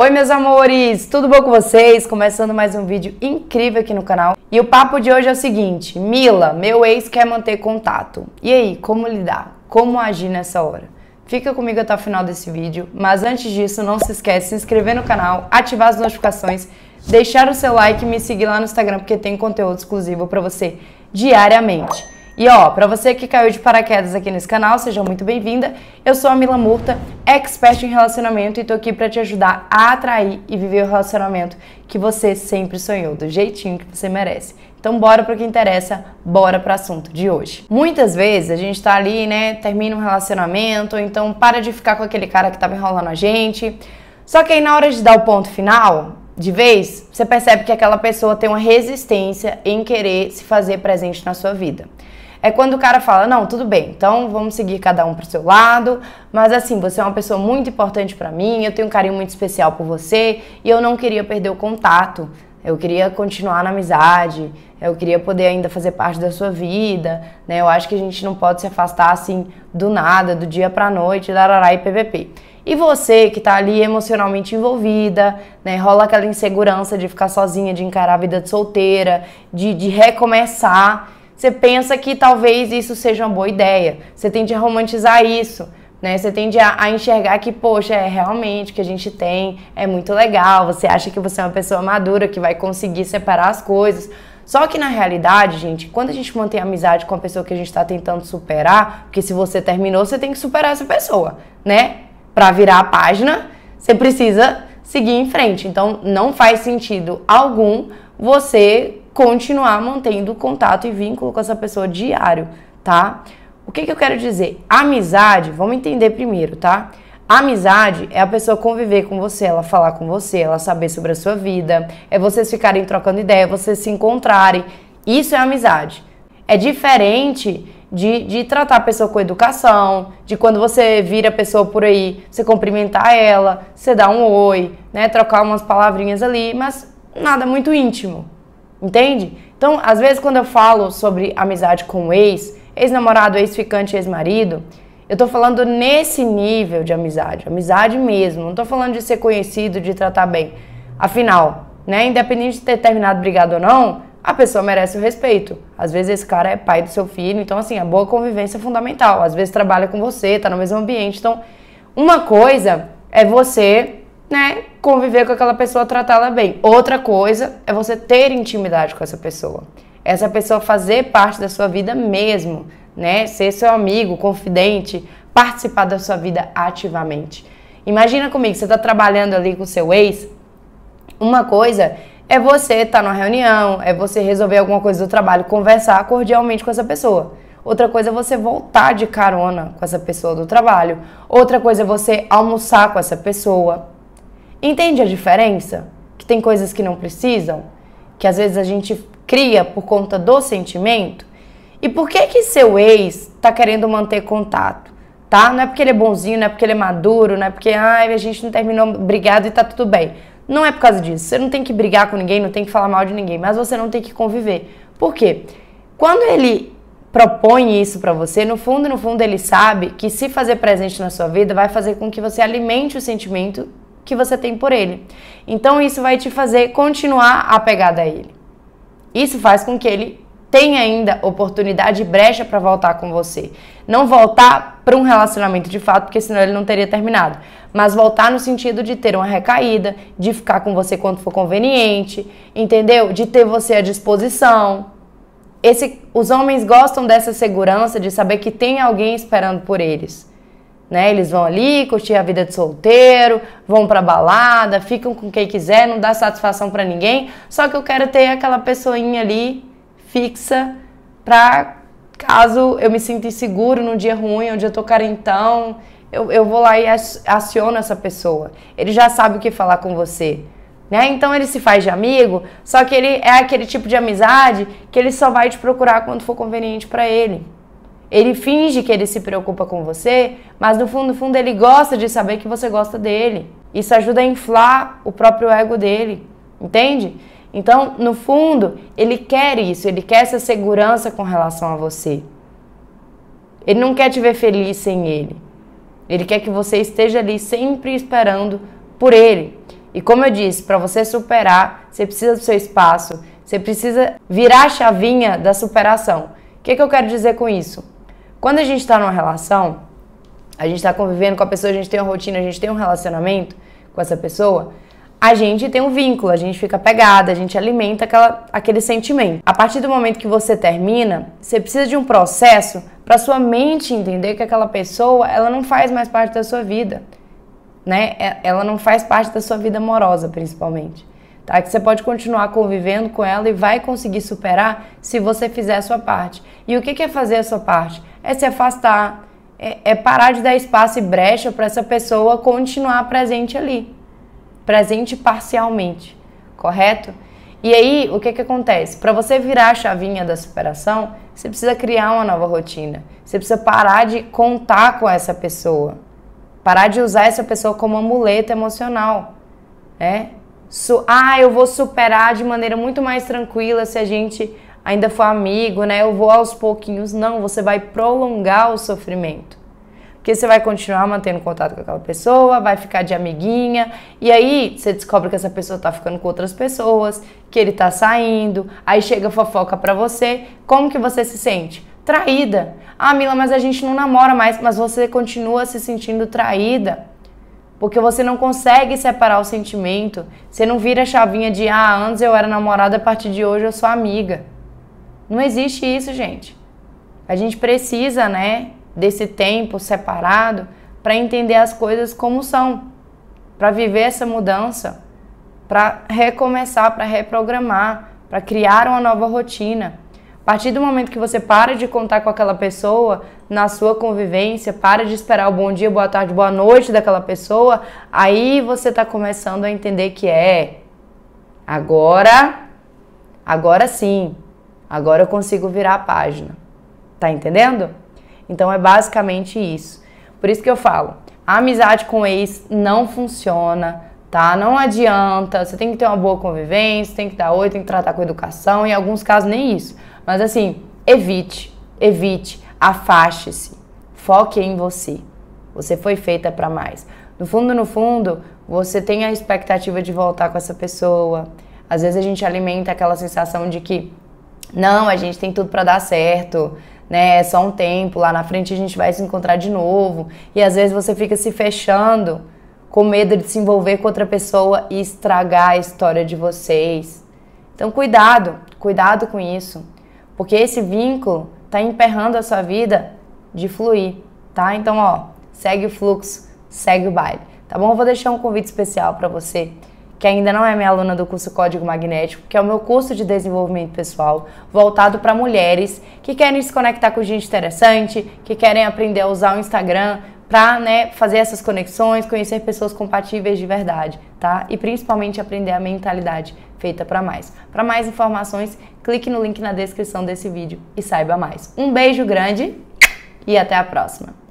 Oi, meus amores, tudo bom com vocês? Começando mais um vídeo incrível aqui no canal. E o papo de hoje é o seguinte: Mila, meu ex quer manter contato. E aí, como lidar? Como agir nessa hora? Fica comigo até o final desse vídeo, mas antes disso, não se esquece de se inscrever no canal, ativar as notificações, deixar o seu like e me seguir lá no Instagram, porque tem conteúdo exclusivo para você diariamente. E ó, para você que caiu de paraquedas aqui nesse canal, seja muito bem-vinda. Eu sou a Mila Murta, expert em relacionamento e tô aqui para te ajudar a atrair e viver o relacionamento que você sempre sonhou, do jeitinho que você merece. Então bora para o que interessa, bora para o assunto de hoje. Muitas vezes a gente está ali, né, termina um relacionamento, ou então para de ficar com aquele cara que tava enrolando a gente. Só que aí na hora de dar o ponto final, de vez, você percebe que aquela pessoa tem uma resistência em querer se fazer presente na sua vida é quando o cara fala: "Não, tudo bem. Então vamos seguir cada um pro seu lado, mas assim, você é uma pessoa muito importante para mim, eu tenho um carinho muito especial por você e eu não queria perder o contato. Eu queria continuar na amizade, eu queria poder ainda fazer parte da sua vida, né? Eu acho que a gente não pode se afastar assim do nada, do dia para noite, darará e pvp. E você que tá ali emocionalmente envolvida, né? Rola aquela insegurança de ficar sozinha, de encarar a vida de solteira, de, de recomeçar você pensa que talvez isso seja uma boa ideia. Você tende a romantizar isso, né? Você tende a, a, enxergar que, poxa, é realmente o que a gente tem, é muito legal. Você acha que você é uma pessoa madura que vai conseguir separar as coisas. Só que na realidade, gente, quando a gente mantém a amizade com a pessoa que a gente está tentando superar, porque se você terminou, você tem que superar essa pessoa, né? Para virar a página, você precisa seguir em frente. Então, não faz sentido algum você continuar mantendo contato e vínculo com essa pessoa diário, tá? O que, que eu quero dizer? Amizade, vamos entender primeiro, tá? Amizade é a pessoa conviver com você, ela falar com você, ela saber sobre a sua vida, é vocês ficarem trocando ideia, vocês se encontrarem. Isso é amizade. É diferente de, de tratar a pessoa com educação, de quando você vira a pessoa por aí, você cumprimentar ela, você dar um oi, né, trocar umas palavrinhas ali, mas nada muito íntimo. Entende? Então, às vezes, quando eu falo sobre amizade com ex, ex-namorado, ex-ficante, ex-marido, eu tô falando nesse nível de amizade, amizade mesmo. Não tô falando de ser conhecido, de tratar bem. Afinal, né, independente de ter terminado brigado ou não, a pessoa merece o respeito. Às vezes esse cara é pai do seu filho, então assim, a boa convivência é fundamental. Às vezes trabalha com você, tá no mesmo ambiente. Então, uma coisa é você né, conviver com aquela pessoa, tratá-la bem. Outra coisa é você ter intimidade com essa pessoa. Essa pessoa fazer parte da sua vida mesmo, né? Ser seu amigo, confidente, participar da sua vida ativamente. Imagina comigo, você está trabalhando ali com seu ex, uma coisa é você estar tá numa reunião, é você resolver alguma coisa do trabalho, conversar cordialmente com essa pessoa. Outra coisa é você voltar de carona com essa pessoa do trabalho. Outra coisa é você almoçar com essa pessoa. Entende a diferença? Que tem coisas que não precisam, que às vezes a gente cria por conta do sentimento. E por que que seu ex tá querendo manter contato? Tá? Não é porque ele é bonzinho, não é porque ele é maduro, não é porque ai, a gente não terminou brigado e tá tudo bem. Não é por causa disso. Você não tem que brigar com ninguém, não tem que falar mal de ninguém, mas você não tem que conviver. Por quê? Quando ele propõe isso para você, no fundo, no fundo ele sabe que se fazer presente na sua vida vai fazer com que você alimente o sentimento que você tem por ele. Então isso vai te fazer continuar apegada a ele. Isso faz com que ele tenha ainda oportunidade e brecha para voltar com você. Não voltar para um relacionamento de fato, porque senão ele não teria terminado. Mas voltar no sentido de ter uma recaída, de ficar com você quando for conveniente, entendeu? De ter você à disposição. Esse, os homens gostam dessa segurança de saber que tem alguém esperando por eles. Né? Eles vão ali curtir a vida de solteiro, vão pra balada, ficam com quem quiser, não dá satisfação para ninguém. Só que eu quero ter aquela pessoinha ali fixa pra caso eu me sinta inseguro num dia ruim, onde eu tô carentão, eu, eu vou lá e aciono essa pessoa. Ele já sabe o que falar com você. Né? Então ele se faz de amigo, só que ele é aquele tipo de amizade que ele só vai te procurar quando for conveniente para ele. Ele finge que ele se preocupa com você, mas no fundo, no fundo ele gosta de saber que você gosta dele. Isso ajuda a inflar o próprio ego dele, entende? Então, no fundo, ele quer isso, ele quer essa segurança com relação a você. Ele não quer te ver feliz sem ele. Ele quer que você esteja ali sempre esperando por ele. E como eu disse, para você superar, você precisa do seu espaço, você precisa virar a chavinha da superação. O que, que eu quero dizer com isso? Quando a gente está numa relação, a gente está convivendo com a pessoa, a gente tem uma rotina, a gente tem um relacionamento com essa pessoa, a gente tem um vínculo, a gente fica pegada, a gente alimenta aquela, aquele sentimento. A partir do momento que você termina, você precisa de um processo para sua mente entender que aquela pessoa ela não faz mais parte da sua vida, né? É, ela não faz parte da sua vida amorosa, principalmente tá? Que você pode continuar convivendo com ela e vai conseguir superar se você fizer a sua parte. E o que é fazer a sua parte? É se afastar, é, é parar de dar espaço e brecha para essa pessoa continuar presente ali, presente parcialmente, correto? E aí, o que, que acontece? Para você virar a chavinha da superação, você precisa criar uma nova rotina. Você precisa parar de contar com essa pessoa. Parar de usar essa pessoa como amuleta emocional. Né? ah, eu vou superar de maneira muito mais tranquila se a gente ainda for amigo, né? Eu vou aos pouquinhos. Não, você vai prolongar o sofrimento. Porque você vai continuar mantendo contato com aquela pessoa, vai ficar de amiguinha, e aí você descobre que essa pessoa tá ficando com outras pessoas, que ele tá saindo, aí chega fofoca pra você. Como que você se sente? Traída. Ah, Mila, mas a gente não namora mais, mas você continua se sentindo traída. Porque você não consegue separar o sentimento. Você não vira a chavinha de, ah, antes eu era namorada, a partir de hoje eu sou amiga. Não existe isso, gente. A gente precisa, né, desse tempo separado para entender as coisas como são, para viver essa mudança, para recomeçar, para reprogramar, para criar uma nova rotina partir do momento que você para de contar com aquela pessoa na sua convivência, para de esperar o bom dia, boa tarde, boa noite daquela pessoa, aí você está começando a entender que é agora, agora sim, agora eu consigo virar a página. Tá entendendo? Então é basicamente isso. Por isso que eu falo, a amizade com ex não funciona tá? Não adianta, você tem que ter uma boa convivência, tem que dar oi, tem que tratar com educação, em alguns casos nem isso. Mas assim, evite, evite, afaste-se, foque em você. Você foi feita para mais. No fundo, no fundo, você tem a expectativa de voltar com essa pessoa. Às vezes a gente alimenta aquela sensação de que não, a gente tem tudo para dar certo, né? É só um tempo, lá na frente a gente vai se encontrar de novo. E às vezes você fica se fechando com medo de se envolver com outra pessoa e estragar a história de vocês. Então, cuidado, cuidado com isso. Porque esse vínculo está emperrando a sua vida de fluir, tá? Então, ó, segue o fluxo, segue o baile, tá bom? Eu vou deixar um convite especial para você que ainda não é minha aluna do curso Código Magnético, que é o meu curso de desenvolvimento pessoal voltado para mulheres que querem se conectar com gente interessante, que querem aprender a usar o Instagram para né, fazer essas conexões, conhecer pessoas compatíveis de verdade, tá? E principalmente aprender a mentalidade feita para mais. Para mais informações, clique no link na descrição desse vídeo e saiba mais. Um beijo grande e até a próxima!